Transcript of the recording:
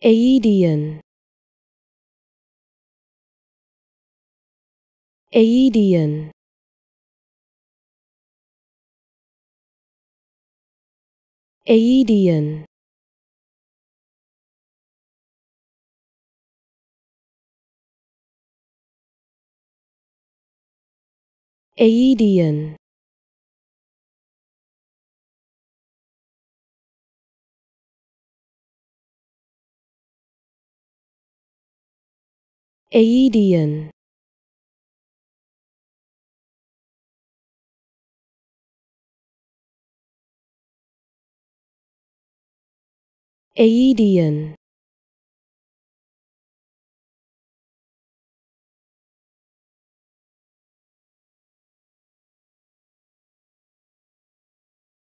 Aedean Aedean Aedean Aedean Aedean Aedean